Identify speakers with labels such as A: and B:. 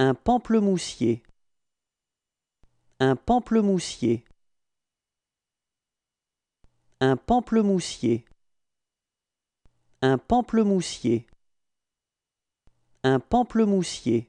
A: Un pamplemoussier. Un pamplemoussier. Un pamplemoussier. Un pamplemoussier. Un pamplemoussier.